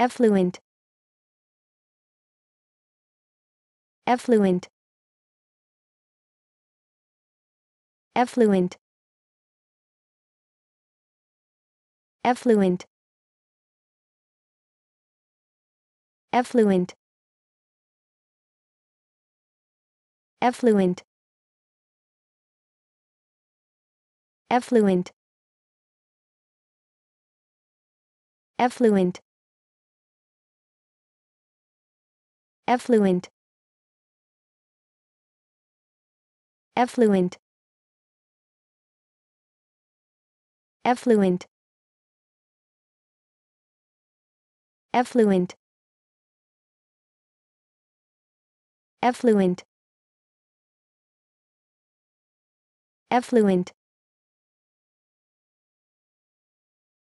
effluent effluent effluent effluent effluent effluent effluent effluent effluent effluent effluent effluent effluent effluent